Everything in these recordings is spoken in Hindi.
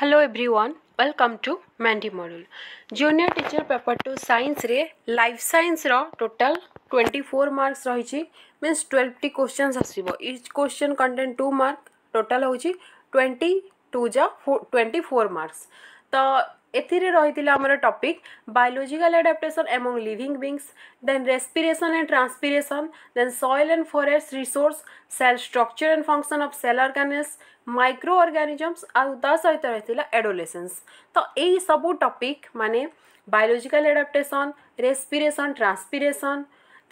Hello everyone welcome to Mandy module junior teacher paper two science रे लाइफ साइंस रो टोटल 24 मार्क्स रही मीन ट्वेल्व टी क्वेश्चन आसब each question contain two mark total हूँ ट्वेंटी टू जा ट्वेंटी फोर मार्क्स तो एथिरे रही आमर topic biological adaptation among living beings then respiration and transpiration then soil and forest resource cell structure and function of cell organelles micro organisms ଆଉ ତା ସହିତ ରହିଥିଲା ଏଡୋଲେସନ୍ସ ତ ଏଇ ସବୁ ଟପିକ୍ ମାନେ biological adaptation respiration transpiration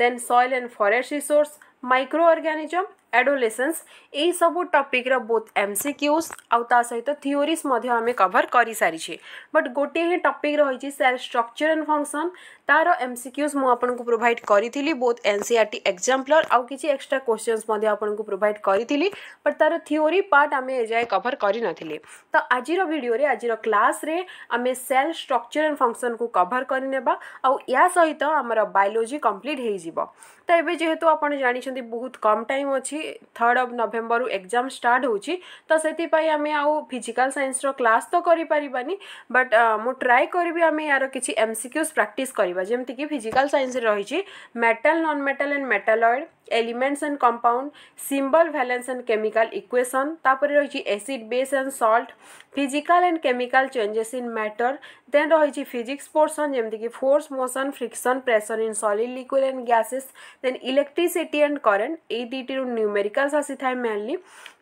then soil and forest resource micro organism adolescence ଏହି ସବୁ ଟପିକ୍ର ବୋଥ୍ ଏମ୍ ସି କ୍ୟୁସ୍ ଆଉ ତା ସହିତ ଥିଓରିସ୍ ମଧ୍ୟ ଆମେ କଭର୍ କରିସାରିଛେ ବଟ୍ ଗୋଟିଏ ହିଁ ଟପିକ୍ ରହିଛି ସେଲ୍ ଷ୍ଟ୍ରକ୍ଚର୍ ଆଣ୍ଡ ଫଙ୍କସନ୍ ତାର ଏମ୍ ସି କ୍ୟୁସ୍ ମୁଁ ଆପଣଙ୍କୁ ପ୍ରୋଭାଇଡ଼ କରିଥିଲି both N C R T ଏକ୍ଜାମ୍ପଲର୍ ଆଉ କିଛି ଏକ୍ସଟ୍ରା କ୍ୱେଶ୍ଚନ୍ସ ମଧ୍ୟ ଆପଣଙ୍କୁ ପ୍ରୋଭାଇଡ଼ କରିଥିଲି ବଟ୍ ତାର ଥିଓରି ପାର୍ଟ ଆମେ ଏଯାଏ କଭର୍ କରିନଥିଲେ ତ ଆଜିର ଭିଡ଼ିଓରେ ଆଜିର କ୍ଲାସ୍ରେ ଆମେ ସେଲ୍ ଷ୍ଟ୍ରକ୍ଚର୍ ଆଣ୍ଡ ଫଙ୍କସନ୍କୁ କଭର୍ କରିନେବା ଆଉ ଏହା ସହିତ ଆମର ବାୟୋଲୋଜି କମ୍ପ୍ଲିଟ୍ ହେଇଯିବ ତ ଏବେ ଯେହେତୁ ଆପଣ ଜାଣିଛନ୍ତି ବହୁତ କମ୍ ଟାଇମ୍ ଅଛି ହେଉଛି ଥର୍ଡ଼ ଅଫ୍ ନଭେମ୍ବରରୁ ଏକ୍ଜାମ୍ ଷ୍ଟାର୍ଟ ହେଉଛି ତ ସେଥିପାଇଁ ଆମେ ଆଉ ଫିଜିକାଲ୍ ସାଇନ୍ସର କ୍ଲାସ୍ ତ କରିପାରିବାନି ବଟ୍ ମୁଁ ଟ୍ରାଏ କରିବି ଆମେ ୟାର କିଛି ଏମ୍ ସି କ୍ୟୁଜ୍ ପ୍ରାକ୍ଟିସ୍ କରିବା ଯେମିତିକି ଫିଜିକାଲ୍ ସାଇନ୍ସରେ ରହିଛି metal non metal and metalloid elements and compound symbol valence and chemical equation तापर रही acid base and salt physical and chemical changes in matter then रही फिजिक्स पोर्सन जमीक force motion friction pressure in solid liquid and gases then electricity and current यही दुईटी न्यूमेरिकाल्स आसी थाए मेनली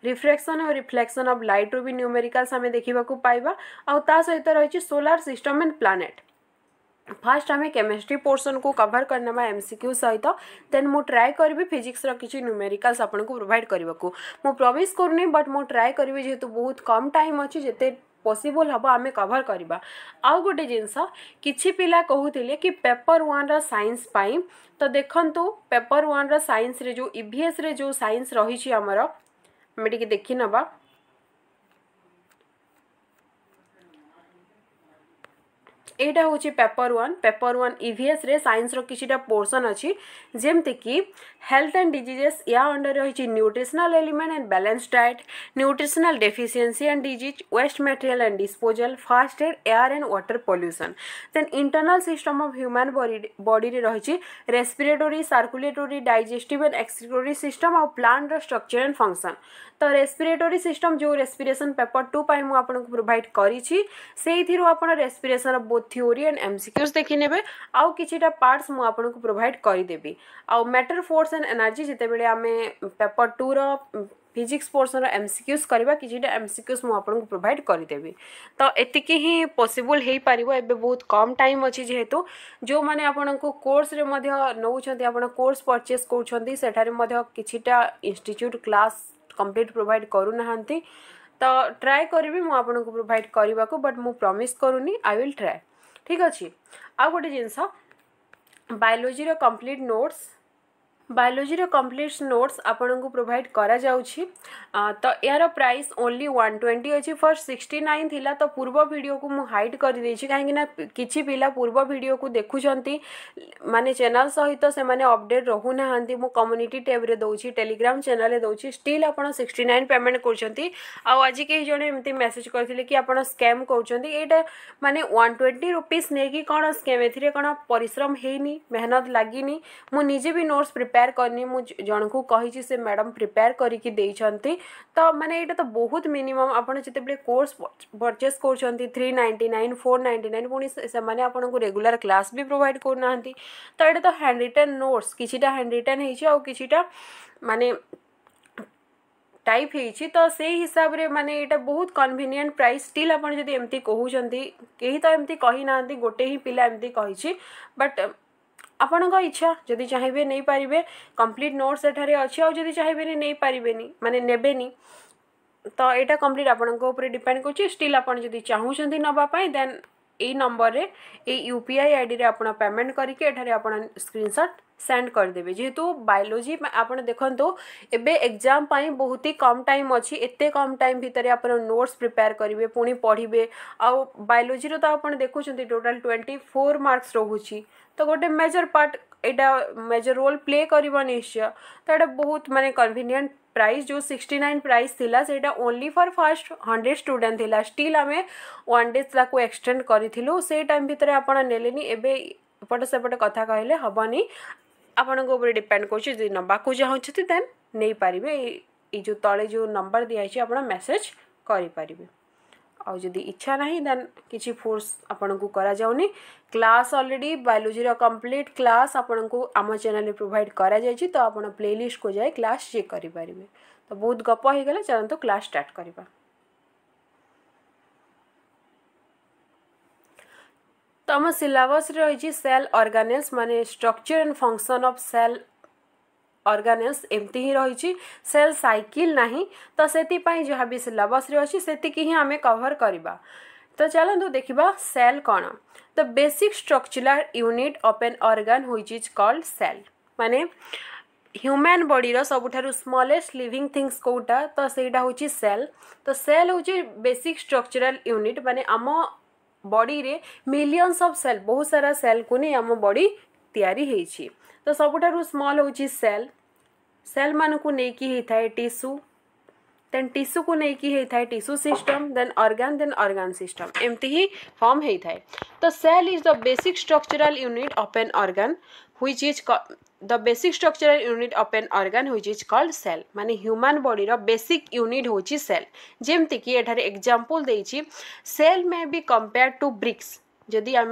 रिफ्लेक्शन और रिफ्लेक्शन अफ लाइट रू भी न्यूमेरिकाल्स आम देखा पाइबा आउ ता सहित रही solar system and planet first आम केमिस्ट्री पोर्सन को कभर करनेमा एम सिक्यू सहित देन मुझ ट्राए करी फिजिक्स किसी न्यूमेरिकल्स आपको प्रोभाइड करने को मुझ प्रमिश करूनि बट मुझ ट्राए करी जेहे बहुत कम टाइम अच्छे जिते पसबल हम आम कभर करवा आउ गोटे जिनस कि पिला कहते कि पेपर वन रईन्स तो देखु पेपर वन रईन्स जो इ रे जो सैंस रही आमर टे देखने এইটা হচ্ছে পেপর ওয়ান পেপর ওয়ান ইভিএসরে সাইন্সর কিছুটা পোর্সন অছি যেমতিকি হেলথ অ্যান্ড ডিজিজেস ইয়া অন্ডরে রয়েছে nutritional element and balance diet nutritional deficiency and disease waste material and disposal first aid air and water pollution then internal system of human বডিরে রয়েছে respiratory circulatory digestive and excretory system আউ প্লান্টর স্ট্রকচর অ্যান্ড ফংশন ତ ରେସ୍ପିରେଟୋରୀ ସିଷ୍ଟମ୍ ଯେଉଁ ରେସ୍ପିରେସନ୍ ପେପର୍ ଟୁ ପାଇଁ ମୁଁ ଆପଣଙ୍କୁ ପ୍ରୋଭାଇଡ଼ କରିଛି ସେଇଥିରୁ ଆପଣ ରେସ୍ପିରେସନ୍ର ବହୁତ थोरी एंड एम सिक्यूज देखी आउ कि पार्टस मुझक प्रोभाइड करदेवि आउ मैटर फोर्स एंड एनर्जी जिते बड़े आम पेपर टू र फिजिक्स पोर्सन रम सिक्यूज करवा कि एम सिक्यूज मुझे प्रोभाइड करदेवि तो ये ही हो पार एवं बहुत कम टाइम अच्छे जेहेतु जो मैंने आपको कोर्स नौकर्स कोर्स करठार किटा इनिट्यूट क्लास कम्प्लीट प्रोभाइड करूना तो ट्राए करी मुझे प्रोभाइड करने को बट मुझ प्रमिस् करूनी आई विल ट्राए ঠিক ଅଛି ଆଉ ଗୋଟେ ଜିନିଷ ବାୟୋଲୋଜିର କମ୍ପ୍ଲିଟ୍ ନୋଟ୍ସ ବାୟୋଲୋଜିର କମ୍ପ୍ଲିଟ୍ସ ନୋଟ୍ସ ଆପଣଙ୍କୁ ପ୍ରୋଭାଇଡ଼ କରାଯାଉଛି ତ ଏହାର ପ୍ରାଇସ୍ ଓନ୍ଲି ୱାନ୍ ଟ୍ୱେଣ୍ଟି ଅଛି ଫର୍ ସିକ୍ସଟି ନାଇନ୍ ଥିଲା ତ ପୂର୍ବ ଭିଡ଼ିଓକୁ ମୁଁ ହାଇଡ଼ କରିଦେଇଛି କାହିଁକିନା କିଛି ପିଲା ପୂର୍ବ ଭିଡ଼ିଓକୁ ଦେଖୁଛନ୍ତି ମାନେ ଚ୍ୟାନେଲ୍ ସହିତ ସେମାନେ ଅପଡ଼େଟ୍ ରହୁନାହାନ୍ତି ମୁଁ କମ୍ୟୁନିଟି ଟ୍ୟାବ୍ରେ ଦେଉଛି ଟେଲିଗ୍ରାମ ଚ୍ୟାନେଲ୍ରେ ଦେଉଛି ଷ୍ଟିଲ୍ ଆପଣ ସିକ୍ସଟି ନାଇନ୍ ପେମେଣ୍ଟ କରୁଛନ୍ତି ଆଉ ଆଜି କେହି ଜଣେ ଏମିତି ମେସେଜ୍ କରିଥିଲେ କି ଆପଣ ସ୍କାମ୍ କରୁଛନ୍ତି ଏଇଟା ମାନେ ୱାନ୍ ଟ୍ୱେଣ୍ଟି ରୁପିଜ୍ ନେଇକି କ'ଣ ସ୍କାମ୍ ଏଥିରେ କ'ଣ ପରିଶ୍ରମ ହେଇନି ମେହନତ ଲାଗିନି ମୁଁ ନିଜେ ବି ନୋଟ୍ସ ପ୍ରିପେୟାର ପ୍ରିପେୟାର କରିନି ମୁଁ ଜଣଙ୍କୁ କହିଛି ସେ ମ୍ୟାଡ଼ାମ୍ ପ୍ରିପେୟାର କରିକି ଦେଇଛନ୍ତି ତ ମାନେ ଏଇଟା ତ ବହୁତ ମିନିମମ୍ ଆପଣ ଯେତେବେଳେ କୋର୍ସ ପରଚେସ୍ କରୁଛନ୍ତି three ninety nine four ninety nine ପୁଣି ସେମାନେ ଆପଣଙ୍କୁ ରେଗୁଲାର କ୍ଲାସ୍ ବି ପ୍ରୋଭାଇଡ଼ କରୁନାହାନ୍ତି ତ ଏଇଟା ତ ହ୍ୟାଣ୍ଡ ରିଟର୍ନ ନୋଟ୍ସ କିଛିଟା ହ୍ୟାଣ୍ଡ ରିଟର୍ନ ହେଇଛି ଆଉ କିଛିଟା ମାନେ ଟାଇପ୍ ହେଇଛି ତ ସେଇ ହିସାବରେ ମାନେ ଏଇଟା ବହୁତ କନଭିନିଏଣ୍ଟ ପ୍ରାଇସ୍ ଷ୍ଟିଲ୍ ଆପଣ ଯଦି ଏମିତି କହୁଛନ୍ତି କେହି ତ ଏମିତି କହିନାହାନ୍ତି ଗୋଟେ ହିଁ ପିଲା ଏମିତି କହିଛି ବଟ୍ ଆପଣଙ୍କ ଇଚ୍ଛା ଯଦି ଚାହିଁବେ ନେଇପାରିବେ କମ୍ପ୍ଲିଟ୍ ନୋଟ୍ସ ଏଠାରେ ଅଛି ଆଉ ଯଦି ଚାହିଁବେନି ନେଇପାରିବେନି ମାନେ ନେବେନି ତ ଏଇଟା କମ୍ପ୍ଲିଟ୍ ଆପଣଙ୍କ ଉପରେ ଡିପେଣ୍ଡ କରୁଛି ଷ୍ଟିଲ୍ ଆପଣ ଯଦି ଚାହୁଁଛନ୍ତି ନେବା ପାଇଁ ଦେନ୍ ଏଇ ନମ୍ବରରେ ଏଇ ୟୁ ପି ଆଇ ଆଇଡ଼ିରେ ଆପଣ ପେମେଣ୍ଟ କରିକି ଏଠାରେ ଆପଣ ସ୍କ୍ରିନ୍ସଟ୍ ସେଣ୍ଡ କରିଦେବେ ଯେହେତୁ ବାୟୋଲୋଜି ଆପଣ ଦେଖନ୍ତୁ ଏବେ ଏକ୍ଜାମ୍ ପାଇଁ ବହୁତ ହି କମ୍ ଟାଇମ୍ ଅଛି ଏତେ କମ୍ ଟାଇମ୍ ଭିତରେ ଆପଣ ନୋଟ୍ସ ପ୍ରିପେୟାର କରିବେ ପୁଣି ପଢ଼ିବେ ଆଉ ବାୟୋଲୋଜିର ତ ଆପଣ ଦେଖୁଛନ୍ତି ଟୋଟାଲ୍ ଟ୍ୱେଣ୍ଟି ଫୋର୍ ମାର୍କସ୍ ରହୁଛି ତ ଗୋଟେ ମେଜର୍ ପାର୍ଟ ଏଇଟା ମେଜର୍ ରୋଲ୍ ପ୍ଲେ କରିବ ନିଶ୍ଚୟ ତ ଏଇଟା ବହୁତ ମାନେ କନଭିନିଏଣ୍ଟ ପ୍ରାଇସ୍ ଯେଉଁ ସିକ୍ସଟି ନାଇନ୍ ପ୍ରାଇସ୍ ଥିଲା ସେଇଟା only for first hundred student ଥିଲା ଷ୍ଟିଲ୍ ଆମେ ୱାନ୍ ଡେ ତାକୁ ଏକ୍ସଟେଣ୍ଡ କରିଥିଲୁ ସେଇ ଟାଇମ୍ ଭିତରେ ଆପଣ ନେଲେନି ଏବେ ଏପଟ ସେପଟେ କଥା କହିଲେ ହେବନି ଆପଣଙ୍କ ଉପରେ ଡିପେଣ୍ଡ କରୁଛି ଯଦି ନେବାକୁ ଚାହୁଁଛନ୍ତି ଦେନ୍ ନେଇପାରିବେ ଏଇ ଯେଉଁ ତଳେ ଯେଉଁ ନମ୍ବର ଦିଆହେଇଛି ଆପଣ ମେସେଜ୍ କରିପାରିବେ ଆଉ ଯଦି ଇଚ୍ଛା ନାହିଁ ଦେନ୍ କିଛି ଫୋର୍ସ ଆପଣଙ୍କୁ କରାଯାଉନି କ୍ଲାସ୍ ଅଲରେଡ଼ି ବାୟୋଲୋଜିର କମ୍ପ୍ଲିଟ୍ କ୍ଲାସ୍ ଆପଣଙ୍କୁ ଆମ ଚ୍ୟାନେଲ୍ରେ ପ୍ରୋଭାଇଡ଼ କରାଯାଇଛି ତ ଆପଣ ପ୍ଲେଲିଷ୍ଟକୁ ଯାଇ କ୍ଲାସ୍ ଚେକ୍ କରିପାରିବେ ତ ବହୁତ ଗପ ହେଇଗଲା ଚାଲନ୍ତୁ କ୍ଲାସ୍ ଷ୍ଟାର୍ଟ କରିବା ତ ଆମ ସିଲାବସ୍ରେ ରହିଛି ସେଲ୍ ଅର୍ଗାନେଲ୍ସ ମାନେ structure and function of cell organelles ଏମିତି ହିଁ ରହିଛି ସେଲ୍ ସାଇକିଲ୍ ନାହିଁ ତ ସେଥିପାଇଁ ଯାହା ବି ସିଲାବସ୍ରେ ଅଛି ସେତିକି ହିଁ ଆମେ କଭର୍ କରିବା ତ ଚାଲନ୍ତୁ ଦେଖିବା ସେଲ୍ କ'ଣ the basic structural unit of an organ which is called cell ମାନେ ହ୍ୟୁମାନ ବଡ଼ିର ସବୁଠାରୁ ସ୍ମଲେଷ୍ଟ ଲିଭିଂ ଥିଙ୍ଗସ୍ କେଉଁଟା ତ ସେଇଟା ହେଉଛି ସେଲ୍ ତ ସେଲ୍ ହେଉଛି ବେସିକ୍ ଷ୍ଟ୍ରକ୍ଚରାଲ୍ ୟୁନିଟ୍ ମାନେ ଆମ ବଡ଼ିରେ ମିଲିୟନ୍ସ ଅଫ୍ ସେଲ୍ ବହୁତ ସାରା ସେଲ୍କୁ ନେଇ ଆମ ବଡ଼ି ତିଆରି ହେଇଛି ତ ସବୁଠାରୁ ସ୍ମଲ୍ ହେଉଛି ସେଲ୍ सेल मानक नहीं कि थाए टीस्यू देन टीस्यू को नहीं कि tissue system then organ then organ system एमती ही फर्म होता है तो cell is the basic structural unit of an organ which is the basic structural unit of an organ which is called cell माने ह्यूमन बॉडी रो बेसिक यूनिट होची सेल जेमती कि एठारे एग्जांपल देछि cell may be compare to bricks जदि आम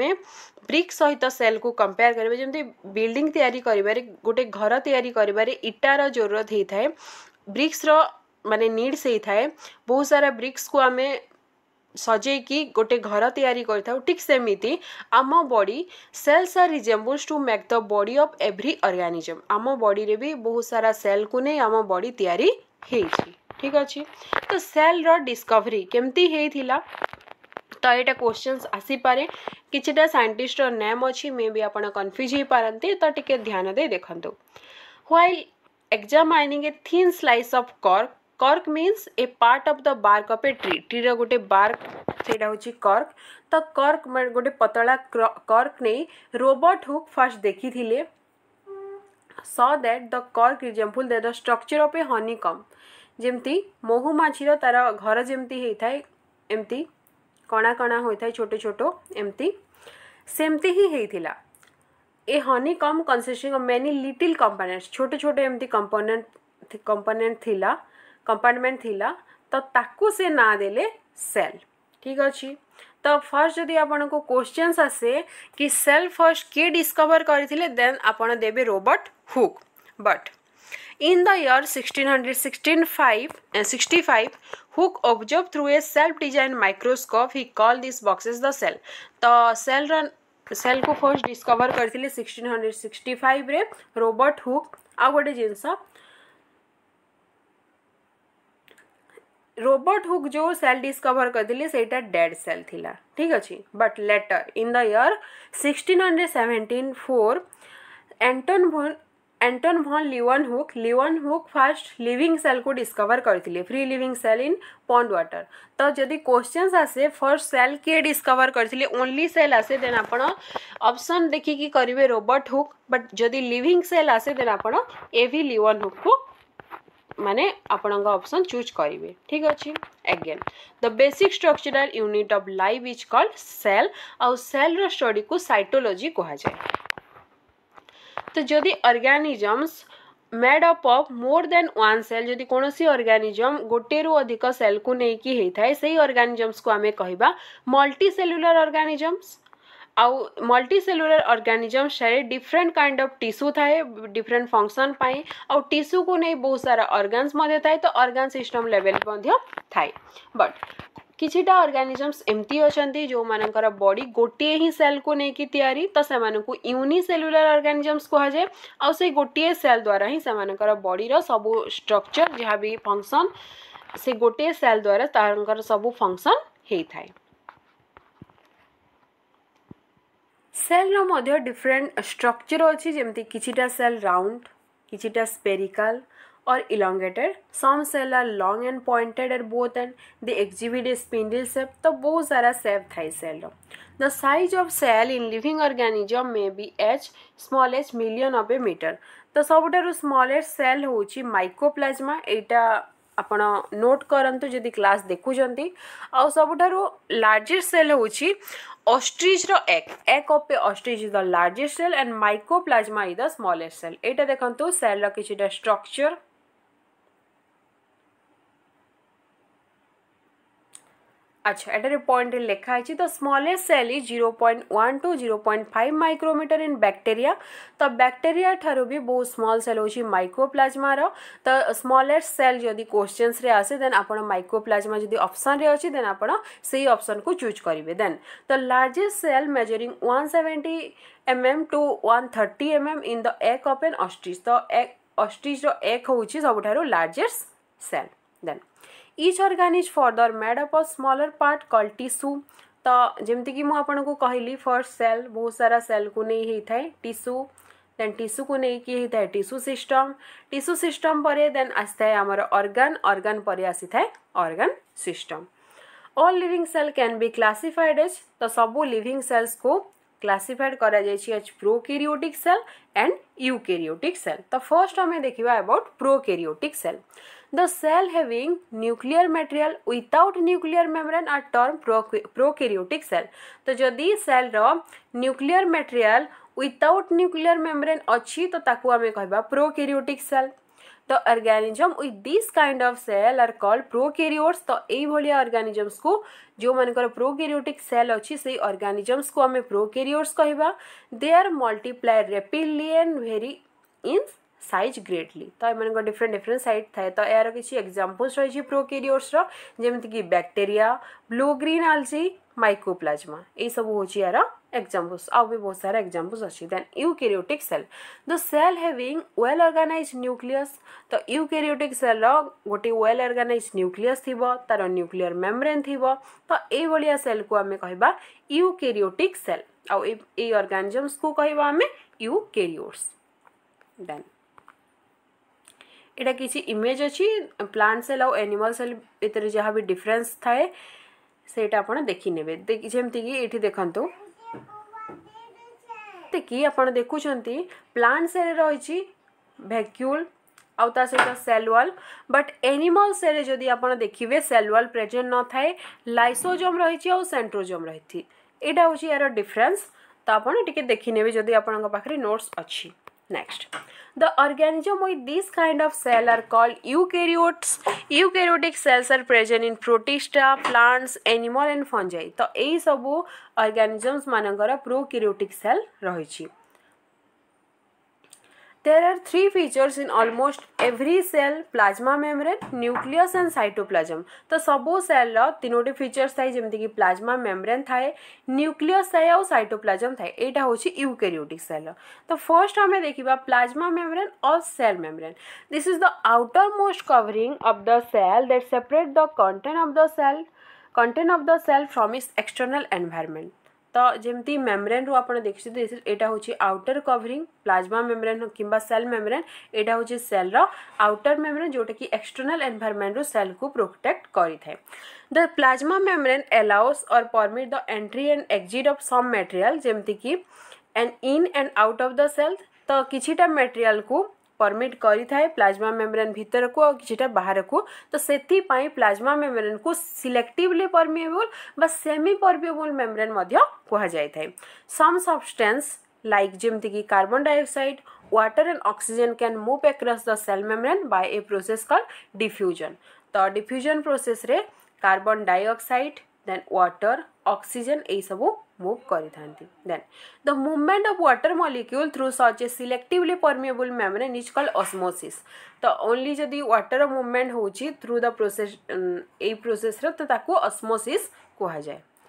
ब्रिक सहित सेल को कंपेयर करें जमी बिल्डिंग या गोटे घर याटार जरूरत होता है ब्रिक्सर मानने निड्स होता है बहुत सारा ब्रिक्स को आम सजे कि गोटे घर या ठीक सेमि आम body cells are resembles to make the body of every organism आम बॉडी रे भी बहुत सारा सेल को नहीं आम बॉडी तैयारी ठीक अच्छे तो सेल रिस्कवरी केमती है थिला? तो यहाँ क्वेश्चन आसपे कि सैंटिस्टर नेम अच्छी मे भी आप कन्फ्यूज हो पारती तो टी ध्यान दे देखु व्वल एक्जाम आइनिंग ए थी slash of cork cork means a part of the bark of a tree tree रोटे बार्क से कर्क तो कर्क मैं गोटे पतला कर्क नहीं रोबोट हुक फर्स्ट देखी थे स that the cork resembles the structure of a honeycomb जमी महुमाछी तार घर जमी होता एमती କଣା କଣା ହୋଇଥାଏ ଛୋଟ ଛୋଟ ଏମିତି ସେମିତି ହିଁ ହେଇଥିଲା a honeycomb consisting of many little components ଛୋଟ ଛୋଟ ଏମିତି କମ୍ପୋନେଣ୍ଟ କମ୍ପୋନେଣ୍ଟ ଥିଲା କମ୍ପାର୍ଟମେଣ୍ଟ ଥିଲା ତ ତାକୁ ସେ ନାଁ ଦେଲେ ସେଲ୍ ଠିକ୍ ଅଛି ତ ଫର୍ଷ୍ଟ ଯଦି ଆପଣଙ୍କୁ କୋଶ୍ଚିନ୍ସ ଆସେ କି ସେଲ୍ ଫର୍ଷ୍ଟ କିଏ ଡିସ୍କଭର୍ କରିଥିଲେ ଦେନ୍ ଆପଣ ଦେବେ Robert Hooke but In the year 1665, uh, 65, Hook observed through a self-designed microscope. He called these boxes the cell. The cell run cell को फर्स्ट डिस्कवर करते सिक्सटीन हंड्रेड सिक्सटी फाइव रे रोबर्ट हुक आ गोटे जिनस रोबर्ट हुक जो सेल डिस्कभर करेंटा डेड सेल थिला ठीक अच्छे but later in the year sixteen hundred seventeen four Anton Anton van Leeuwenhoek Leeuwenhoek first living cell को डिस्कवर करते free living cell in pond water तो जदि क्वेश्चन आसे फर्स्ट सेल किए डिस्कवर करते ओनली सेल आसे देन आप अपसन देखिकी करेंगे रोबर्ट हुक बट जदि लिविंग सेल आसे देन आप ए भी लिवन हुक को माने आपण ऑप्शन चूज करेंगे ठीक अच्छे again the basic structural unit of life is called cell आउ सेल रो स्टडी को साइटोलॉजी कहा जाए तो जदि organisms made up of more than one cell जदि कौन अर्गानिजम गोटे रु अधिक सेल को लेकिन होता है से अर्गानिजम्स को आम कह मल्टी सेलुलर अर्गानिजम्स आउ मल्टी सेलुलर अर्गानिजम सारे डिफरेंट काइंड ऑफ टिश्यू थाए डिफरेंट फंक्शन पाई आउ टिश्यू को नहीं बहुत सारा अर्गान्स थाए तो अर्गान सिस्टम लेवल थाए बट किसीटा अर्गानिजम्स एमती अच्छा जो मर बडी गोटे ही सेल को लेकिन तैयारी तो से यूनिसेल्युलर अर्गानिजम्स कहुए आ गोटे सेल द्वारा ही से बडी सब स्ट्रक्चर जहाँ भी फंक्शन से गोटे सेल द्वारा तर सब फंक्शन होता है सेल रिफरेन्ट स्ट्रक्चर अच्छी जमी किसी सेल राउंड किसी spherical or elongated. Some cells are long and pointed at both ends. They exhibit a spindle shape. तो बहुत सारा shape था इस cell The size of cell in living organism may be as small as million of a meter. तो सबुठारु smallest cell होची mycoplasma. एटा ଆପଣ ନୋଟ୍ କରନ୍ତୁ ଯଦି କ୍ଲାସ୍ ଦେଖୁଛନ୍ତି ଆଉ ସବୁଠାରୁ ଲାର୍ଜେଷ୍ଟ ସେଲ୍ ହେଉଛି ଅଷ୍ଟ୍ରିଜ୍ର egg egg of a ostrich is the largest cell and mycoplasma is the smallest cell ଏଇଟା ଦେଖନ୍ତୁ ସେଲ୍ର କିଛିଟା ଷ୍ଟ୍ରକ୍ଚର୍ अच्छा एटर पॉइंट लिखा है the smallest cell is zero point one two zero point five micrometre in bacteria तो बैक्टेरिया तो ठारू भी बहुत स्मल सेल हो माइक्रोप्लाज्मार तो स्मले सेल जदि क्वेश्चनस आसे देन आप माइक्रोप्लाज्मा जो अप्सन अच्छे देन आप अप्सन को चूज करेंगे then the largest cell measures one seventy M M two one thirty M M in the egg of an ostrich तो एक् अस्टिज्र एक् हूँ सब largest cell then each organism further made up a smaller part call tissue तो जमीक मुझक कहली फर्स्ट सेल बहुत सारा सेल को नहीं होता है टीस्यू देन टीस्यू को नहीं कि है टीसू सिस्टम टीस्यू सिस्टम पर देन आए आमर अर्गान अर्गान पर आसी थाए organ system all living cell can be classified as तो सब लिविंग सेल्स को क्लासीफाइड कर प्रो प्रोकेरियोटिक सेल एंड यू सेल तो फर्स्ट आम देखा about prokaryotic cell the cell having nuclear material without nuclear membrane are term prokaryotic cell तो जदि सेल रो nuclear material without nuclear membrane अच्छी तो ताकू आमे कहबा प्रोकैरियोटिक सेल द तो organism with this kind of cell are called prokaryotes तो यही भलिया ऑर्गेनिजम्स को जो मानकर प्रोकैरियोटिक सेल अच्छी से ऑर्गेनिजम्स को आमे प्रोकैरियोट्स कहबा they are multiply rapidly and vary in size greatly तो, तो ये डिफरेन्ट डिफरेन्ट सैज थाए तो यार किसी एक्जामपल्स रही है प्रोकेरियोर्स रमीक bacteria blue green algae mycoplasma सब हूँ यार एक्जामपल्स आउ भी बहुत सारा एक्जामपल्स अच्छी then eukaryotic cell the cell having well organise nucleus तो यूकेरियोटिक सेल रोटे व्वेल अर्गानाइज न्यूक्लियस थी तार न्यूक्लीयर मेम्रेन थी तो ये भाया सेल को आम कह यूकेरियोटिक सेल आउ अर्गानिजम्स को कह यूकेरियोट्स देन এটা কিছু ইমেজ অছি প্লান্ট সেল আউ এনিমাল সেল ভিতরে যা বি ডিফরেন্স থাকে ସେଇଟା ଆପଣ ଦେଖିନେବେ ଯେମିତିକି ଏଇଠି ଦେଖନ୍ତୁ ଯେମିତିକି ଆପଣ ଦେଖୁଛନ୍ତି ପ୍ଲାଣ୍ଟ ସେଲ୍ରେ ରହିଛି ଭେକ୍ୟୁଲ୍ ଆଉ ତା ସହିତ ସେଲ୍ ୱାଲ୍ ବଟ୍ ଏନିମଲ୍ ସେଲ୍ରେ ଯଦି ଆପଣ ଦେଖିବେ ସେଲ୍ ୱାଲ୍ ପ୍ରେଜେଣ୍ଟ ନଥାଏ ଲାଇସୋଜମ୍ ରହିଛି ଆଉ ସେଣ୍ଟ୍ରୋଜମ୍ ରହିଛି ଏଇଟା ହେଉଛି ଏହାର ଡିଫରେନ୍ସ ତ ଆପଣ ଟିକେ ଦେଖିନେବେ ଯଦି ଆପଣଙ୍କ ପାଖରେ ନୋଟ୍ସ ଅଛି Next, the organoid these kind of cell are called eukaryotes. Eukaryotic cells are present in protista, plants, animal and fungi. तो यही सब organisms मानकर prokaryotic cell रही there are three features in almost every cell plasma membrane nucleus and cytoplasm तो सब सेल रोटे फिचर्स थाए जमीक प्लाज्मा मेम्रेन थाए न्यूक्लियस थाए और सैटोप्लाजम थाए यहाँ हूँ यूकेरियोटिक सेल तो फर्स्ट आम देखा प्लाज्मा मेम्रेन और cell membrane this is the outermost covering of the cell that separate the content of the cell content of the cell from its external environment तो जमी मेम्रेन रू आप देखते यहाँ हूँ आउटर कवरी प्लाज्मा मेम्रेन कि सेल मेम्रेन यहाँ हूँ सेल आउटर मेम्रेन जोटा कि एक्सटर्नाल एनभारमेन्ट रू सेल को प्रोटेक्ट कर द प्लाज्मा मेम्रेन एलाउस और permit the entry and exit of some material जमीक and in and out of the cell तो किटा मेटेरियाल को परमिट कर प्लाज्मा मेम्ब्रेन भितर को आईटा बाहर को तो से प्लाज्मा मेम्ब्रेन को selectively permeable semipermeable membrane कहुए सम सबस्टेन्स लाइक जमीक carbon dioxide water and oxygen can move across the cell membrane by a process call diffusion तो डिफ्यूजन प्रोसेस रे carbon dioxide then water oxygen यू मुव कर then the movement of water molecule through such a selectively permeable membrane is call osmosis तो ओनली जदि व्टर मुवमेंट हो थ्रू द प्रोसेस तो ताकि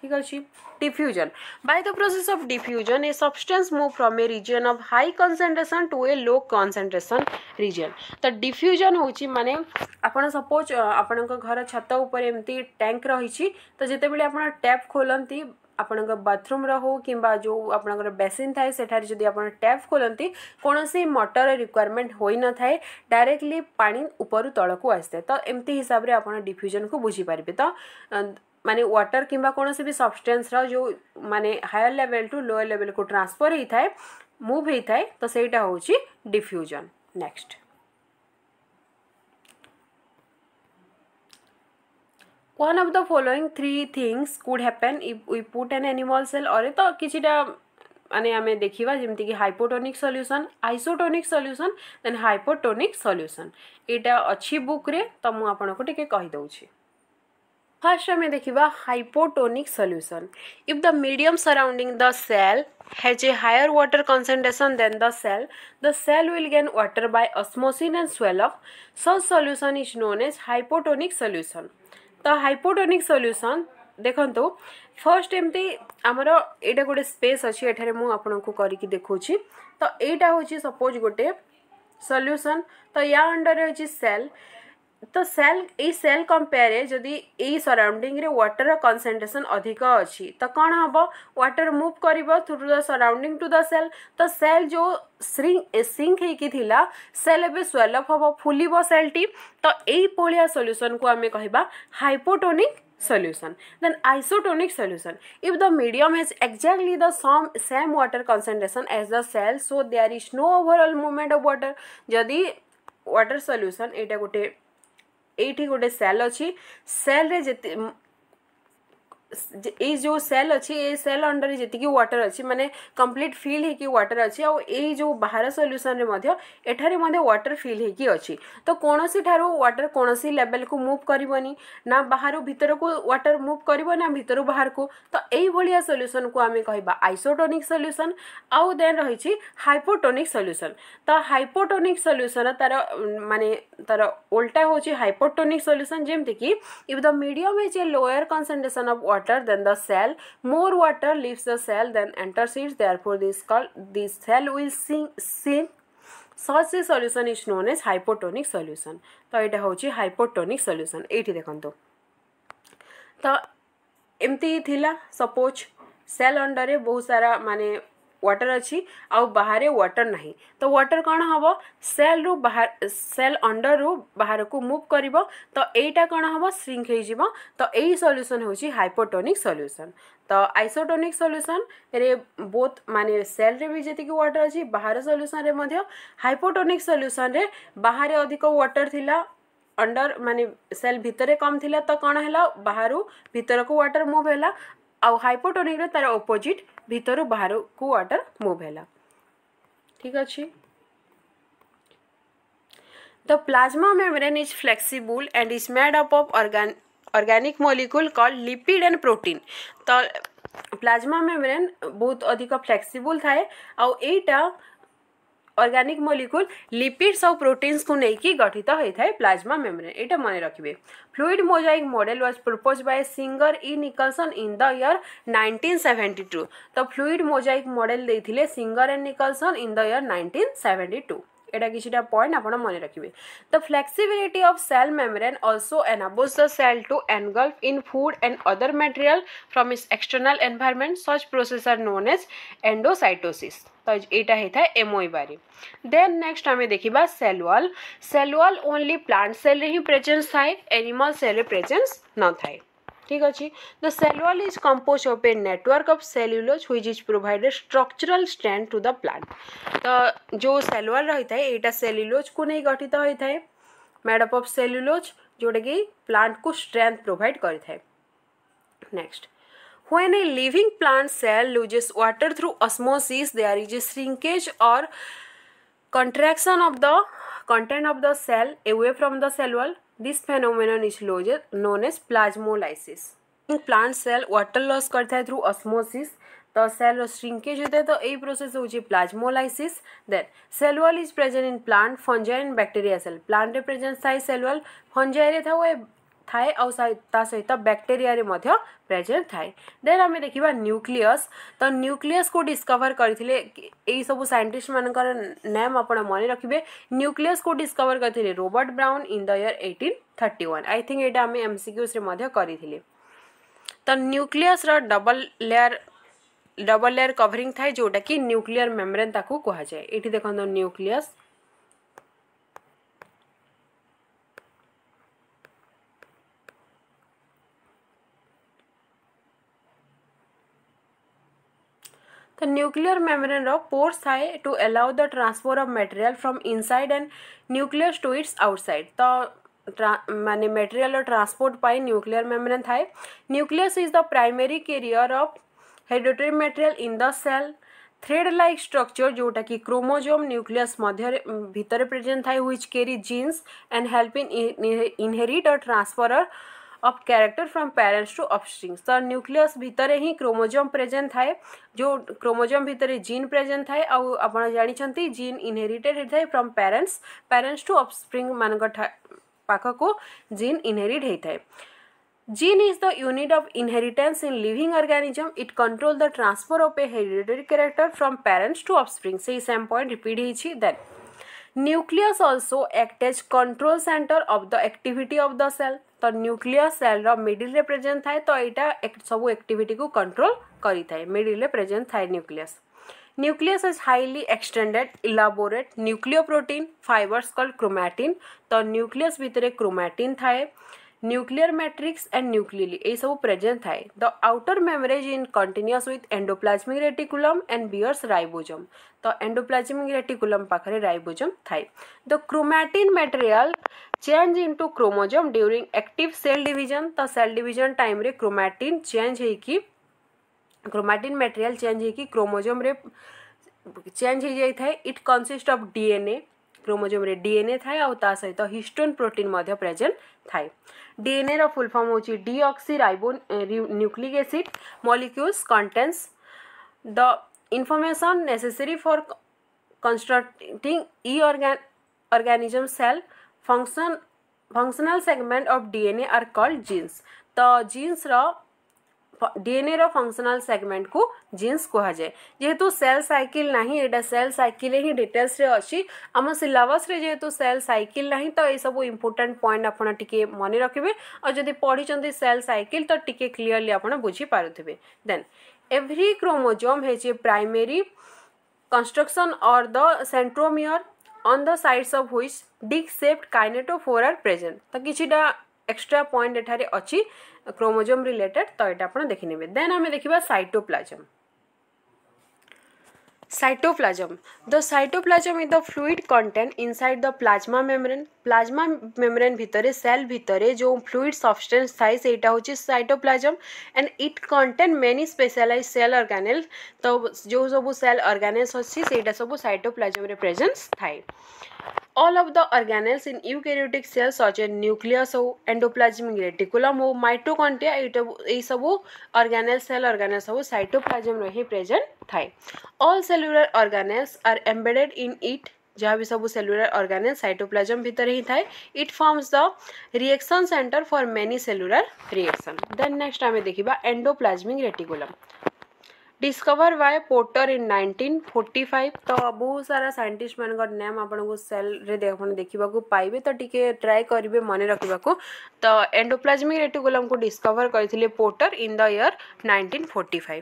कहसी diffusion by the process of diffusion a substance move from a region of high concentration to a low concentration region तो डिफ्यूजन हूँ माने आपड़ सपोज आपण घर छत उपरती टैंक रही तो जिते बड़े आप टैप खोलती आपण बाथरूम हो कि जो आप बेसीन थाए से जब आप टैप खोलती कौन सी मटर रिक्वयरमेंट हो न था डायरेक्टली पा उपरू तौक आसता है तो एमती हिसाब से आप डिफ्यूजन को बुझीपरि तो ମାନେ ୱାଟର କିମ୍ବା କୌଣସି ବି ସବଷ୍ଟେନ୍ସର ଯେଉଁ ମାନେ ହାୟର ଲେଭେଲ୍ଠୁ ଲୋୟର ଲେଭେଲ୍କୁ ଟ୍ରାନ୍ସଫର୍ ହେଇଥାଏ ମୁଭ୍ ହେଇଥାଏ ତ ସେଇଟା ହେଉଛି diffusion next one of the following three things could happen if we put an animal cell or ତ କିଛିଟା ମାନେ ଆମେ ଦେଖିବା ଯେମିତିକି hypotonic solution isotonic solution then hypotonic solution ଏଇଟା ଅଛି ବୁକ୍ରେ ତ ମୁଁ ଆପଣଙ୍କୁ ଟିକେ କହିଦେଉଛି फर्स्ट आम देखा hypotonic solution if the medium surrounding the cell has a higher water concentration than the cell the cell will gain water by osmosis and swell up such solution is known as hypotonic solution तो हाइपोटोनिक सल्यूशन ଦେଖନ୍ତୁ ଫାର୍ଷ୍ଟ ଏମିତି ଆମର ଏଇଟା ଗୋଟେ ସ୍ପେସ୍ ଅଛି ଏଠାରେ ମୁଁ ଆପଣଙ୍କୁ କରିକି ଦେଖାଉଛି ତ ଏଇଟା ହେଉଛି ସପୋଜ୍ ଗୋଟେ ସଲ୍ୟୁସନ୍ ତ ୟା ଅଣ୍ଡରରେ ହେଉଛି ସେଲ୍ তো সেল এই সেল কম্পেয়ারে যদি এই সরাউন্ডিংরে ওয়াটর কনসেন্ট্রেসন অধিক অছি তো কণ হব ওয়াটর মুভ করিব through the surrounding to the cell তো সেল যে সিঙ্ক ହେଇକି ଥିଲା ସେଲ୍ ଏବେ ସ୍ୱେଲପ୍ ହେବ ଫୁଲିବ ସେଲ୍ଟି ତ ଏଇଭଳିଆ ସଲ୍ୟୁସନ୍କୁ ଆମେ କହିବା ହାଇପୋଟୋନିକ୍ solution then isotonic solution if the medium has exactly the same same water concentration as the cell so there is no overall movement of water jadi water solution eta gote ଏଇଠି ଗୋଟେ ସେଲ୍ ଅଛି ସେଲ୍ରେ ଯେତେ ଏଇ ଯେଉଁ ସେଲ୍ ଅଛି ଏ ସେଲ୍ ଅଣ୍ଡରରେ ଯେତିକି ୱାଟର୍ ଅଛି ମାନେ କମ୍ପ୍ଲିଟ୍ ଫିଲ୍ ହେଇକି ୱାଟର୍ ଅଛି ଆଉ ଏଇ ଯେଉଁ ବାହାର ସଲ୍ୟୁସନ୍ରେ ମଧ୍ୟ ଏଠାରେ ମଧ୍ୟ ୱାଟର୍ ଫିଲ୍ ହେଇକି ଅଛି ତ କୌଣସି ଠାରୁ ୱାଟର୍ କୌଣସି ଲେଭେଲ୍କୁ ମୁଭ୍ କରିବନି ନା ବାହାରୁ ଭିତରକୁ ୱାଟର୍ ମୁଭ୍ କରିବ ନା ଭିତରୁ ବାହାରକୁ ତ ଏଇଭଳିଆ ସଲ୍ୟୁସନ୍କୁ ଆମେ କହିବା ଆଇସୋଟୋନିକ୍ ସଲ୍ୟୁସନ୍ ଆଉ ଦେନ୍ ରହିଛି ହାଇପୋଟୋନିକ୍ ସଲ୍ୟୁସନ୍ ତ ହାଇପୋଟୋନିକ୍ ସଲ୍ୟୁସନ୍ ତାର ମାନେ ତାର ଓଲଟା ହେଉଛି ହାଇପୋଟୋନିକ୍ ସଲ୍ୟୁସନ୍ ଯେମିତିକି if the medium is a lower concentration of water water than the cell more water leaves the cell than enters it therefore this called this cell will sink sink such a solution is known as hypotonic solution ତ ଏଇଟା ହେଉଛି ହାଇପୋଟୋନିକ୍ ସଲ୍ୟୁସନ୍ ଏଇଠି ଦେଖନ୍ତୁ ତ ଏମିତି ଥିଲା ସପୋଜ୍ ସେଲ୍ ଅଣ୍ଡରରେ ବହୁତ ସାରା ମାନେ ୱାଟର୍ ଅଛି ଆଉ ବାହାରେ ୱାଟର୍ ନାହିଁ ତ ୱାଟର୍ କ'ଣ ହେବ ସେଲ୍ରୁ ବାହାର ସେଲ୍ ଅଣ୍ଡର୍ରୁ ବାହାରକୁ ମୁଭ୍ କରିବ ତ ଏଇଟା କ'ଣ ହେବ ଶ୍ରିଙ୍କ୍ ହେଇଯିବ ତ ଏଇ ସଲ୍ୟୁସନ୍ ହେଉଛି ହାଇପୋଟୋନିକ୍ ସଲ୍ୟୁସନ୍ ତ ଆଇସୋଟୋନିକ୍ ସଲ୍ୟୁସନ୍ରେ ବୋଥ ମାନେ ସେଲ୍ରେ ବି ଯେତିକି ୱାଟର୍ ଅଛି ବାହାର ସଲ୍ୟୁସନ୍ରେ ମଧ୍ୟ ହାଇପୋଟୋନିକ୍ ସଲ୍ୟୁସନ୍ରେ ବାହାରେ ଅଧିକ ୱାଟର୍ ଥିଲା ଅଣ୍ଡର ମାନେ ସେଲ୍ ଭିତରେ କମ୍ ଥିଲା ତ କ'ଣ ହେଲା ବାହାରୁ ଭିତରକୁ ୱାଟର୍ ମୁଭ୍ ହେଲା ଆଉ ହାଇପୋଟୋନିକ୍ରେ ତା'ର ଅପୋଜିଟ୍ भितर बाहर को वाटर मुव है ठीक अच्छे the plasma membrane is flexible and is made up of organic molecule called lipid and protein तो प्लाज्मा मेम्ब्रेन बहुत अधिक फ्लेक्सिबल था आईटा अर्गानिक मलिकुल लिपिड्स और प्रोटीन्स को लेकिन गठित होता है प्लाज्मा मेम्रेन ये मन रखिए fluid mosaic model was propose by Singer इ निकलसन इन द ईयर 1972 तो फ्लुइड मोजाइक मॉडल देते Singer and Nicolson in the year 1972 এটা কিটিটা পয়েন্ট আপন মনে রাখিবে তো flexibility of cell membrane also enables the cell to engulf in food and other material from its external environment ซ াচ process are known as endocytosis তো এটা হেতা এমই ওয়াই বারে দেন নেক্সট আমি দেখিবা cell wall cell wall only plant cell রেহি প্রেজেন্ট সাই অ্যানিমাল সেল প্রেজেন্টস নথাই ठीक अच्छे the cell wall is compose of a network of cellulose which is provide structural strength to the plant तो जो सेलुआल रही है यहाँ सेल्युलोज को नहीं गठित होता है मेडअप अफ सेल्युलोज जोटा कि प्लांट को स्ट्रेन्थ प्रोभाइड करेक्स्ट when a living plant cell loses water through osmosis there are is a shrinkage और contraction of the content of the cell away from the cell wall this phenomenon is लोज known as plasmolysis plant cell water loss करता है थ्रू तो सेल श्रिंकेज होता है तो यही प्रोसेस हूँ plasmolysis then cell wall is present in plant fungi bacteria cell plant present थाए सेल वॉल फंजाई था थाए सहित बैक्टेरी प्रेजेन्ट थाए दे आम देखा न्यूक्लीयस तो न्यूक्लीयस को डिस्कभर करते यू सैंटिस्ट मानकर नेम आप मन रखिए न्यूक्लीयस को डिस्कभर करते Robert Brown in the year eighteen thirty one I think ये आम एम सिक्यूस तो nucleus double layer double layer covering थाए जोटा कि न्यूक्लीयर मेम्रेन ताक कहुए ये देखो न्यूक्लीयस तो nuclear membrane of pores high to allow the transfer of material from inside and nucleus to its outside. The माने मेटेरियल ट्रांसपोर्ट पाई न्यूक्लियर मेम्ब्रेन थाए nucleus is the primary carrier of hereditary material in the cell thread like structure जोटा कि क्रोमोजोम न्यूक्लियस मध्य भितर प्रेजेंट थाए which carry genes and help in inherit और transfer of character from parents to offspring सर न्यूक्लियस भितर ही क्रोमोजोम प्रेजेंट थाए जो क्रोमोजोम भितर जीन प्रेजेंट थाए आउ आप जानते जीन इनहेरिटेड होता है from parents parents to offspring मानक पाखकु जीन इनहेरिट होता gene is the unit of inheritance in living organism it control the transfer of a hereditary character from parents to offspring से सेम पॉइंट रिपीट होती then nucleus also act as control centre of the activity of the cell तो न्यूक्लियर सेल मिडिल रे प्रेजेंट थाए तो यहाँ सब एक्टिविट को कंट्रोल करें मिडिल रे प्रेजेंट थाए nucleus nucleus is highly extended elaborate nucleoprotein fibres call chromatin तो न्यूक्लियस भितर क्रोमैटिन थाए न्यूक्लियर मैट्रिक्स एंड न्यूक्लियली ये सब प्रेजेंट थाए the outer membrane in continuous with endoplasmic reticulum and bears ribosome तो एंडोप्लाज्मिक रेटिकुलम पाखे राइबोजम थाए the chromatin material change into chromosome during act cell division तो cell division time chromatin change हो क्रोमैटिन मेटेरियाल चेंज हो क्रोमोजम चेंज हो जाए it consist of DNA chromosome DNA थाए सहित हिस्टोन प्रोटीन प्रेजेन्ट थाए डीएनए रा फुल फॉर्म हो deoxyribonucleic acid molecules contents the information necessary for constructing a ऑर्गे organism cell function functional segment of DNA are called genes the genes रा ডিএনএ ର ଫଙ୍କସନାଲ ସେଗମେଣ୍ଟକୁ ଜିନ୍ସ କୁହାଯାଏ ଯେହେତୁ ସେଲ୍ ସାଇକେଲ ନାହିଁ ଏଇଟା ସେଲ୍ ସାଇକେଲ ହିଁ ଡିଟେଲ୍ସରେ ଅଛି ଆମ ସିଲାବସରେ ଯେହେତୁ ସେଲ୍ ସାଇକେଲ ନାହିଁ ତ ଏସବୁ ଇମ୍ପୋର୍ଟାଣ୍ଟ ପଏଣ୍ଟ ଆପଣ ଟିକେ ମନେ ରଖିବେ ଆଉ ଯଦି ପଢ଼ିଛନ୍ତି ସେଲ୍ ସାଇକେଲ ତ ଟିକେ କ୍ଲିଅରଲି ଆପଣ ବୁଝିପାରୁଥିବେ ଦେନ୍ ଏଭ୍ରି କ୍ରୋମୋଜୋମ୍ ହେଉଛି primary construction or the centromere on the sides of which dick shaped kinetophore are present ତ କିଛିଟା ଏକ୍ସଟ୍ରା ପଏଣ୍ଟ ଏଠାରେ ଅଛି ক্রোমোজোম রিলেটেড তো এটা আপনার দেখে নেবে দেন আমি দেখিবা cytoplasm Cytoplasm. The cytoplasm is the fluid content inside the plasma membrane plasma membrane भितर सेल भितर जो फ्लुइड सबस्टेन्स थाए से हूँ cytoplasm and it contain many specialise cell organelle तो जो सब सेल अर्गानेल्स अच्छी से सब सैटोप्लाजम प्रेजेन्स थाए all of the organelles in eukaryotic cells अच्छे न्यूक्लियस हो एंडोप्लाजमिक रेटिकुलम हो माइट्रोकंटिया सब अर्गानेल सेल अर्गानेल सब सैटोप्लाजम हिं प्रेजेन्ट थाए all cellular organelles are embedded in it जहाँ भी सब सेलुलर अर्गानेल साइटोप्लाजम भितर ही थाए it forms the reaction centre for many cellular reaction then next आम देखा endoplasmic reticulum discover by Porter in 1945 तो बहुत सारा साइंटिस्ट मान नेम आपको सेल रे देखा पाइबे तो टी ट्राए करेंगे मन रखा तो एंडोप्लाज्मिक रेटिकुलम को डिस्कवर करते पोटर इन द ईयर 1945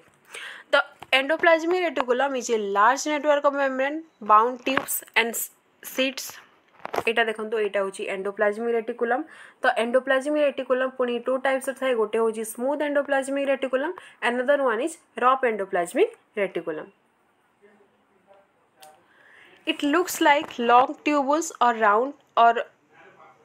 तो Endoplasmic reticulum is a large network of membrane bound tubes and seeds এটা দেখন্তু এটা হচ্ছে এন্ডোপ্লাজমিক রেটিকুলাম তো এন্ডোপ্লাজমিক রেটিকুলাম পুনি টু টাইপস থাকে গোটে হচ্ছে smooth endoplasmic reticulum another one is rough endoplasmic reticulum it looks like long tubules or round or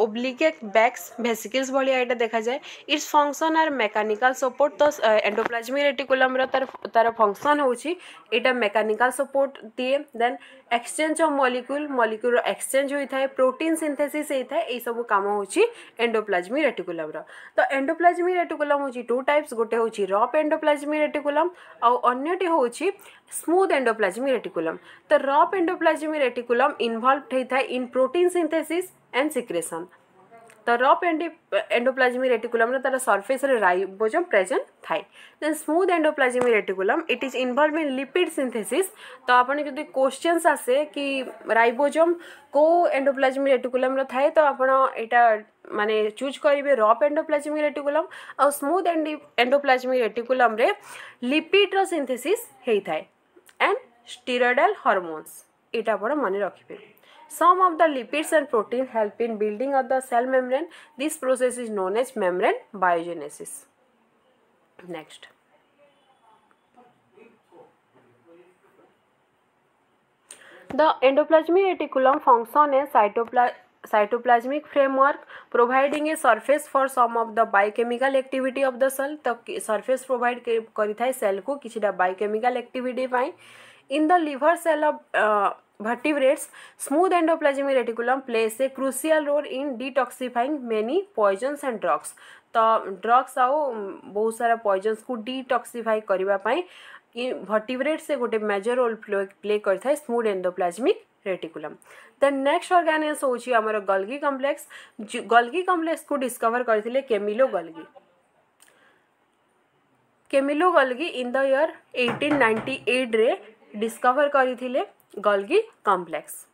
ওবলিগেক ব্যাক্স ভেসিকल्स ভলি এটা দেখা যায় its function are mechanical support তো এন্ডোপ্লাজমিক রেটিকুলামর তার তার ফংশন হচ্ছে এটা মেকানিকাল সপোর্ট দিয়ে then exchange of molecule molecule exchange হয়ে থাকে প্রোটিন সিন্থেসিস হয়ে থাকে এইসব কাম হচ্ছে এন্ডোপ্লাজমিক রেটিকুলামর তো এন্ডোপ্লাজমিক রেটিকুলাম হচ্ছে টু টাইপস গোটে হচ্ছে রফ এন্ডোপ্লাজমিক রেটিকুলাম আউ অন্যটি হচ্ছে স্মুথ এন্ডোপ্লাজমিক রেটিকুলাম তো রফ এন্ডোপ্লাজমিক রেটিকুলাম ইনভলভড হয়ে থাকে in protein synthesis and secretion. The rough and reticulum reticulum तार सरफेस रोजम ribosome थाए the smooth smooth reticulum it is involve in lipid synthesis तो आपने जो क्वेश्चन आसे कि ribosome को endoplasmic रेटिकुलम थाए तो आपना मानने चूज करेंगे रफ রপ रेटिकुलम आ स्मूथ স্মুথ रेटिकुलम রেটিকুলম রে एंड র हरमोन्स হেই आप मन रखिपे Some of the lipids and protein help in building of the cell membrane. This process is known as membrane biogenesis. Next. The endoplasmic reticulum function as cytopla cytoplasmic framework providing a surface for some of the biochemical activity of the cell the surface provide करिଥାଏ cell ko किछटा biochemical activity pai in the liver cell of uh, vertebrates, smooth endoplasmic reticulum plays a crucial role in detoxifying many poisons and drugs. ତ ଡ୍ରଗ୍ସ ଆଉ ବହୁତ ସାରା ପଏଜନ୍ସକୁ ଡିଟକ୍ସିଫାଇ କରିବା ପାଇଁ ଭର୍ଟିବ୍ରେଟ୍ ସେ ଗୋଟେ ମେଜର ରୋଲ୍ ପ୍ଲେ କରିଥାଏ smooth endoplasmic reticulum the next organelles हूँ आम गल्गी कम्प्लेक्स गल्गी कम्प्लेक्स को डिस्कवर करते Camillo Golgi Camillo Golgi in the year ninety एट्रे डिस्कवर करते Golgi complex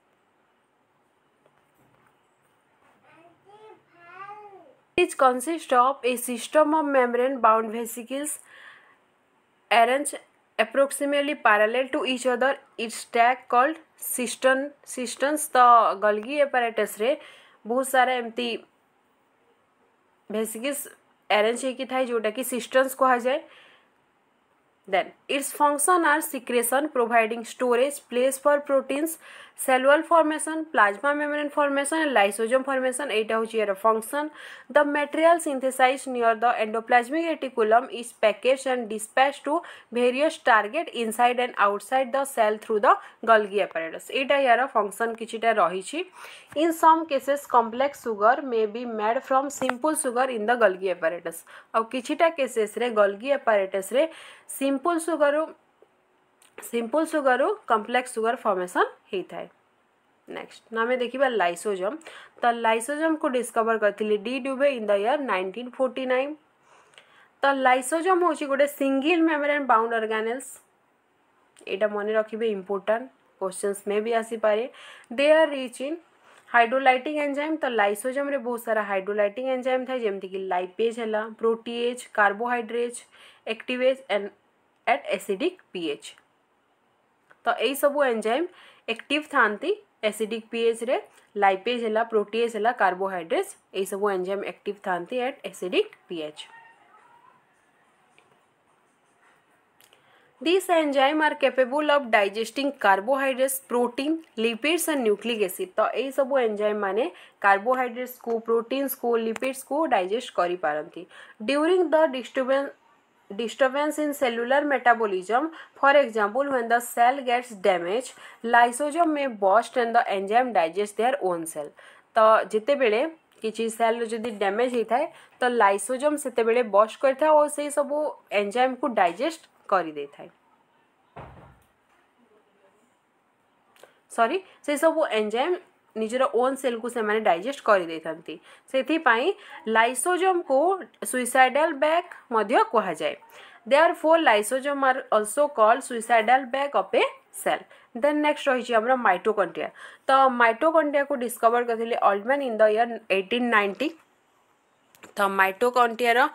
is consist of a system of membrane bound vesicles arrange approximately parallel to each other it's tag called cistern cisterns the Golgi apparatus बहुत सारा एमती भेसिकल्स अरेंज होता है जोटा कि सिस्टन्स कहा जाए Then its function are secretion providing storage place for proteins cell wall formation plasma membrane formation and lysosome formation एटा होची एरा function the material synthesize near the endoplasmic reticulum is package and dispatch to various target inside and outside the cell through the Golgi apparatus एटा यार फंक्शन किछिटा रही in some cases complex sugar may be made from simple sugar in the Golgi apparatus अब किटा cases Golgi Golgi simple sugar रु कम्प्लेक्स सुगर फर्मेसन होता है नेक्स्ट आम देखा लाइसोजम तो लाइसोजम को डिस्कवर करी डी डुबे इन द इयर 1949 तो लाइसोजम हूँ गोटे सिंगल मेम्ब्रेन बाउंड अर्गानेल्स यहाँ मन रखिए इम्पोर्टाट क्वेश्चन मे भी आसपा they are rich in hydrolytic enzyme तो लाइसोजम रे बहुत सारा हाइड्रोलाइटिंग एंजाइम था जमती कि लाइपेज है protease carbohydrase active and at acidic pH तो यही सब एंजाइम एक्टिव था एसिडिक पीएच रे लाइपेज है प्रोटीएज है कार्बोहाइड्रेट्स यही सब एंजाइम एक्टिव था at acidic pH this enzyme are capable of digesting carbohydrates protein lipids and nucleic acid तो यही सब एंजाइम मैंने कार्बोहाइड्रेट्स को प्रोटीन्स को लिपिड्स को डाइजेस्ट कर पारती during the disturbance disturbance in cellular metabolism for example when the cell gets damaged lysosome may burst and the enzyme digest their own cell ତ ଯେତେବେଳେ କିଛି ସେଲ୍ ଯଦି ଡ୍ୟାମେଜ୍ ହେଇଥାଏ ତ ଲାଇସୋଜମ୍ ସେତେବେଳେ ବଷ୍ଟ କରିଥାଏ ଓ ସେଇ ସବୁ ଏନ୍ଜାଇମ୍କୁ ଡାଇଜେଷ୍ଟ କରିଦେଇଥାଏ ସରି ସେସବୁ ଏନ୍ଜାଇମ୍ निजर ओन सेल को से डाइजेस्ट करदे से को सुइसाइडल बैग जाए कहुए therefore lysosome are also call suicidal bag of a cell then next रही है तो माइटोकंडिया को डिस्कवर करते Altmann in the year eighteen ninety तो माइटोकंडिया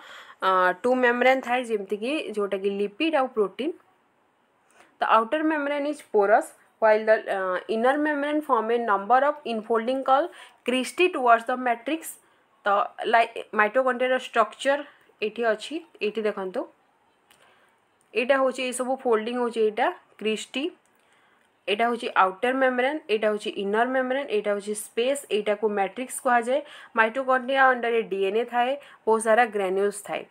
टू मेम्रेन थाए जमीक जोटा कि लिपिड आउ प्रोटीन तो outer membrane is porous while the uh, inner membrane form a number of infolding called cristae towards the matrix the like mitochondria structure এটি অছি এটি দেখন্তু এটা হচ্ছে এই সব ফোল্ডিং হচ্ছে এটা ক্রিস্টি এটা হচ্ছে আউটার মেমব্রেন এটা হচ্ছে ইনর মেমব্রেন এটা হচ্ছে স্পেস এইটাকু ম্যাট্রিক্স কুহযায়ে মাইটোকন্ড্রিয়া অন্ডারে ডিএনএ থাকে বহুত সারা গ্রানুলস থাকে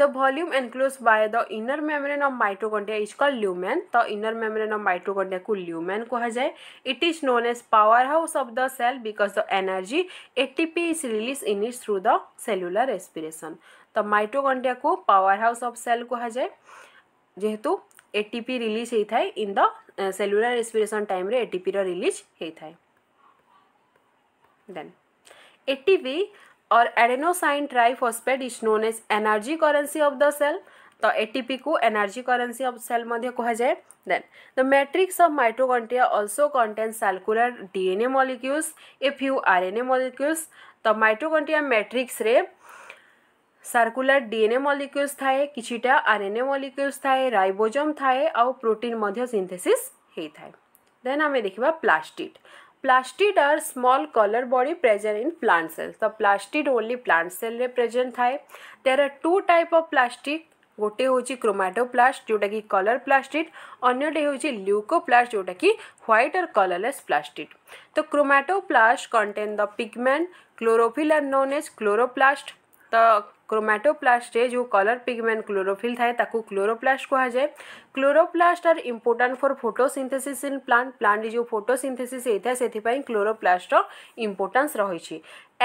The volume enclosed by the inner membrane of mitochondria is called lumen. The inner membrane of mitochondria को lumen कहा जाए It is known as powerhouse of the cell because the energy ATP is released in it through the cellular respiration. तो माइटोकंड्रिया को पावर हाउस अफ सेल कहा जाए जेहेतु एटीपी रिलीज होता है in the cellular respiration time रे एटीपी रो रिलीज होता है देन एटीपी और adenosine phosphate is known as energy currency of the cell तो एटीपी को एनर्जी करेन्सी अफ सेल कहुए then the matrix of mitochondria also contain circular DNA molecules a few RNA molecules तो माइट्रोकॉन्ट्रिया मैट्रिक्स रे सार्कुलर डीएनए मॉलिक्यूल्स थाए एन आरएनए मलिक्यूल्स थाए रोजम थाए आउ प्रोटीन मध्य देन आम देखा plastid plastid are small colour body present in plant cell तो प्लास्टिड ओनली प्लांट सेल रे प्रेजेंट थाए there are two type of plastic गोटे हूँ क्रोमाटो प्लास्ट जोटा कि कलर प्लास्टिड अंटे हूँ प्लास्ट जोटा कि ह्वैट और कलरलेस प्लास्टिड तो chromatoplast contain the pigment chlorophyll are known as chloroplast ତ କ୍ରୋମାଟୋପ୍ଲାଷ୍ଟରେ ଯେଉଁ କଲର୍ ପିଗମେଣ୍ଟ କ୍ଲୋରୋଫିଲ୍ ଥାଏ ତାକୁ କ୍ଲୋରୋପ୍ଲାଷ୍ଟ କୁହାଯାଏ chloroplast R important for photosynthesis in plant ପ୍ଲାଣ୍ଟରେ ଯେଉଁ ଫଟୋସିନ୍ଥେସିସ୍ ହେଇଥାଏ ସେଥିପାଇଁ କ୍ଲୋରୋପ୍ଲାଷ୍ଟର ଇମ୍ପୋର୍ଟାନ୍ସ ରହିଛି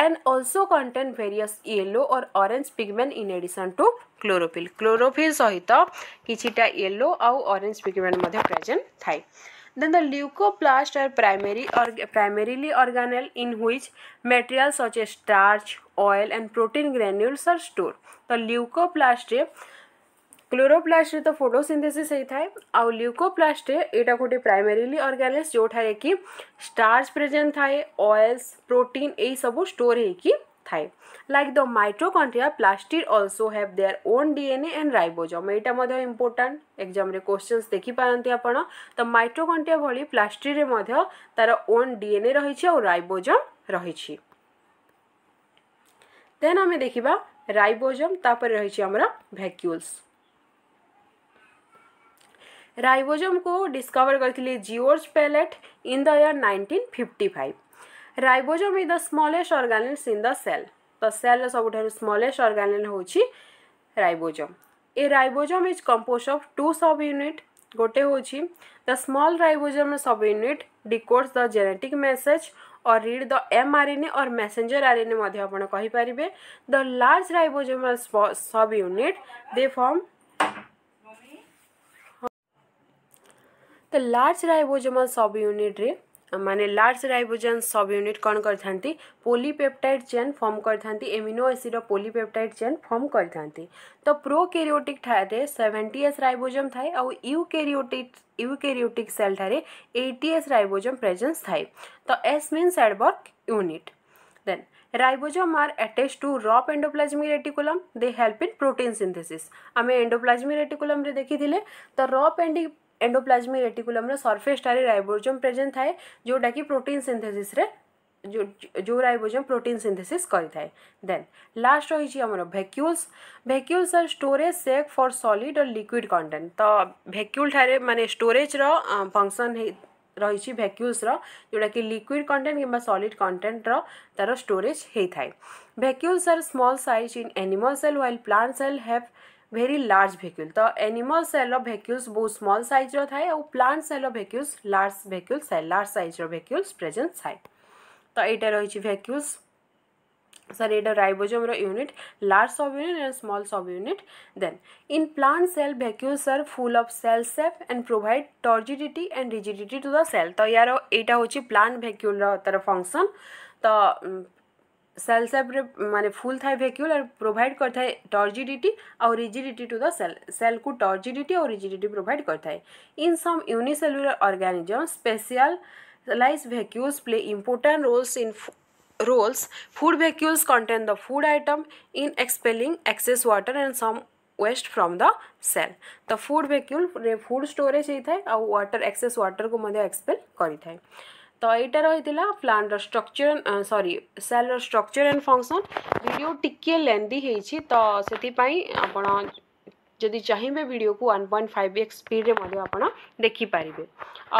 and also content various yellow or orange pigment in edition two chlorophyll chlorophyll ସହିତ କିଛିଟା ୟେଲୋ ଆଉ ଅରେଞ୍ଜ ପିଗମେଣ୍ଟ ମଧ୍ୟ ପ୍ରେଜେଣ୍ଟ ଥାଏ Then the leucoplasts are primary or primarily organelles in which materials such as starch, oil and protein granules are stored. The leucoplast chloroplast तो फोटोसिंथेसिस होता आउ ल्यूकोप्लास्ट यहाँ गोटे प्राइमेरिली अर्गानेल्स जोठारे कि स्टार्च प्रेजेन्ट थाए ऑयल्स प्रोटीन यही सब स्टोर होकर થાય like the mitochondria plastid also have their own dna and ribosome ଏଇଟା ମଧ୍ୟ ଇମ୍ପୋର୍ଟାଣ୍ଟ ଏକ୍ଜାମରେ କୋଶ୍ଚିନ୍ସ ଦେଖିପାରନ୍ତି ଆପଣ ତ ମାଇଟ୍ରୋକଣ୍ଡ୍ରିଆ ଭଳି ପ୍ଲାଷ୍ଟ୍ରିରେ ମଧ୍ୟ ତାର ଓନ୍ ଡିଏନ୍ଏ ରହିଛି ଆଉ ରାଇବୋଜମ୍ ରହିଛି ଦେନ୍ ଆମେ ଦେଖିବା ରାଇବୋଜମ୍ ତାପରେ ରହିଛି ଆମର ଭ୍ୟାକ୍ୟୁଲ୍ସ ରାଇବୋଜମ୍କୁ ଡିସ୍କଭର କରିଥିଲେ George Palade in the year nineteen fifty five ribosome is the smallest organelle in the cell तो सेल सब स्मलेस्ट अर्गानेल हूँ ribosome a ribosome is compose of two subunit गोटे हूँ the small ribosome subunit decodes the genetic message और read the M R N A और मेसेंजर आर एन एपारे the large ribosome subunit they form the large ribosome सब यूनिट रे माने लार्ज राइबोजन सब यूनिट कौन करपेप्टाइड चेन फर्म करमिनो एसीड पोलीपेप्टाइड चेन फर्म कर तो प्रो सेवेन्टी एस रोजम थाए और युकेरिओटिक सेल ठारे एस रोजम प्रेजेन्स थाए तो S mean work unit then ribosome are attach to rough endoplasmic reticulum they help in protein synthesis आम एंडोप्लाजमिक रेटिकुलम देखी थे तो rough and endoplasmic reticulum surface time ribosome present थाए जोटा कि प्रोटीन सिंथेसीस जो जो राइबोसोम प्रोटीन सिंथेसीस करें देन लास्ट रही आमर vacuoles vacuoles are storage sac for solid और लिक्विड कंटेन्ट तो भैक्यूल ठारे माने स्टोरेज रंक्शन फंक्शन रही भैक्यूल्स रोटा कि लिक्विड कंटेन्ट कि सलीड कंटेन्टर तार स्टोरेज होता है vacuoles are small size in animal cell while plant cell have very large vacuole तो एनिमल सेल भेक्यूल्स बहुत स्मल सैज रए प्लांट सेल रेक्यूल्स लार्ज भेक्यूल्स लार्ज सैज रेक्यूल्स प्रेजेन्स थाए तो यहाँ रही भेक्यूल्स सर ये ribosome unit large subunit and small subunit then in plant cell vacuole सर full of cell sap and provide turgidity and rigidity to the cell तो यार यहाँ हूँ प्लांट भेक्यूल तर फंक्शन तो सेल सेपरे मान फुल थाए भेक्यूल प्रोभाइड करें टर्जिडिटी आउ rigidity to the cell cell को टर्जिडिटी और रिजिडिटी प्रोभाइड करें in some unicellular organism specialize vacuoles play important roles in roles food vacuoles contain the food item in expelling excess water and some waste from the cell the food vacuole food storage होता है आउ वाटर एक्सेस व्टर को एक्सपेल करें तो यही रही है प्लांट रक्चर सरी cell structure and function video टिके लेंदी हो तो से जदि चाहिए भिड को one point five x speed में देखिपर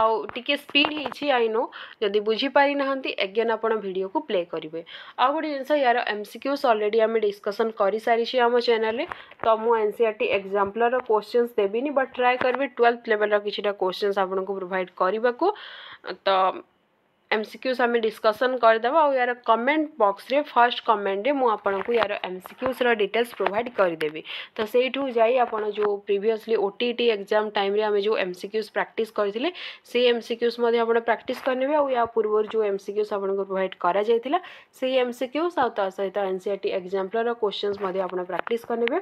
आए स्पीड आई नो जदि बुझीपारी ना एगेन आपड़ो को प्ले करेंगे आउ गोटे जिनस यार एम सिक्यूस अलरेडी आम डिस्कसन कर सारी आम चेल तो मुझ एन टी एक्जामपल क्वेश्चन देवी बट ट्राए करी ट्वेल्थ लेवल रिछटा क्वेश्चन आपको प्रोभाइड करने को तो एम सिक्यूस आम डिस्कसन करदे यार कमेंट बक्स में फर्स्ट कमेन्ट मुझक यार एम सिक्यूस रिटेल्स प्रोभाइड करदेवि तो से आपड़ जो previously O T T exam time आम जो एम सिक्यूस प्राक्ट करें से एम सिक्यूज प्राक्ट करेंगे या पूर्व जो एम सिक्यूस आपको प्रोभाइड करा से एम सिक्यूस आसत NCERT example question practice करेंगे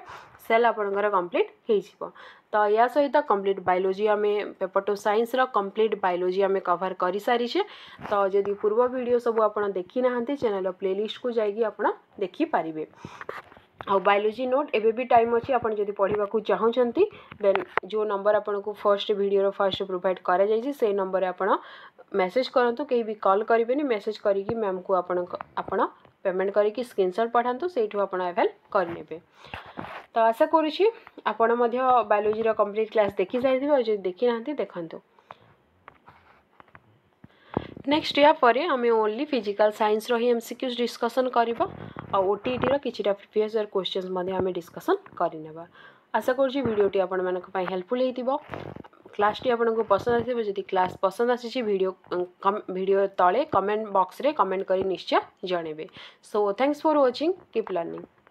सेल आपर कम्प्लीट हो तो या सहित कम्प्लीट बायोलोजी आम पेपर टू सैंस रम्प्लीट बायोलोजी आम कवर कर सारीछे तो जदि पूर्व भिड सब आज देखी ना चेल प्ले लिस्ट को जापर आ बायोलोजी नोट एवं भी टाइम अच्छी जब पढ़ा चाहूँ देन जो नंबर को फर्स्ट भिडर फर्स्ट प्रोभाइ कर से नंबर आप मेसेज करूँ कहीं भी कल करेंगे मेसेज करी मैम को आपना, आपना পেমেন্ট করি স্ক্রিনশট পঠান্তু সেইটু আপনার এভেল করে নেবে তো আশা করুছি আপনার বায়োলোজির কমপ্লিট ক্লাস দেখি সারি যদি দেখি না দেখুন ନେକ୍ସଟ ୟାପରେ ଆମେ ଓନ୍ଲି ଫିଜିକାଲ୍ ସାଇନ୍ସର ହିଁ ଏମ୍ ସି କ୍ୟୁଜ୍ ଡିସ୍କସନ୍ କରିବା ଆଉ ଓ ଟି ଇଟିର କିଛିଟା ପ୍ରିଭିୟସ୍ ଇୟର୍ କ୍ୱେଶ୍ଚନ୍ସ ମଧ୍ୟ ଆମେ ଡିସ୍କସନ୍ କରିନେବା ଆଶା କରୁଛି ଭିଡ଼ିଓଟି ଆପଣମାନଙ୍କ ପାଇଁ ହେଲ୍ପଫୁଲ୍ ହେଇଥିବ क्लास टी आपन को पसंद आसो जब क्लास पसंद आसी वीडियो कम वीडियो तले कमेंट बॉक्स रे कमेंट करी निश्चय जनबे so thanks for watching keep learning